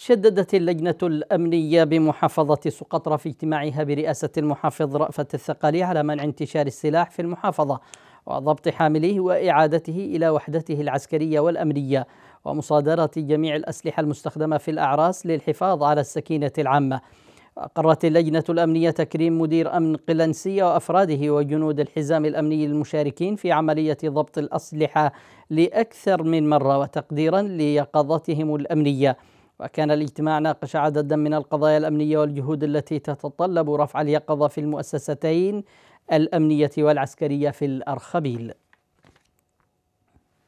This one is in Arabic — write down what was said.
شددت اللجنة الأمنية بمحافظة سقطرى في اجتماعها برئاسة المحافظ رأفت الثقلي على منع انتشار السلاح في المحافظة وضبط حامليه وإعادته إلى وحدته العسكرية والأمنية ومصادرة جميع الأسلحة المستخدمة في الأعراس للحفاظ على السكينة العامة أقرت اللجنة الأمنية تكريم مدير أمن قلنسية وأفراده وجنود الحزام الأمني المشاركين في عملية ضبط الأسلحة لأكثر من مرة وتقديرا ليقظتهم الأمنية وكان الاجتماع ناقش عددا من القضايا الأمنية والجهود التي تتطلب رفع اليقظة في المؤسستين الأمنية والعسكرية في الأرخبيل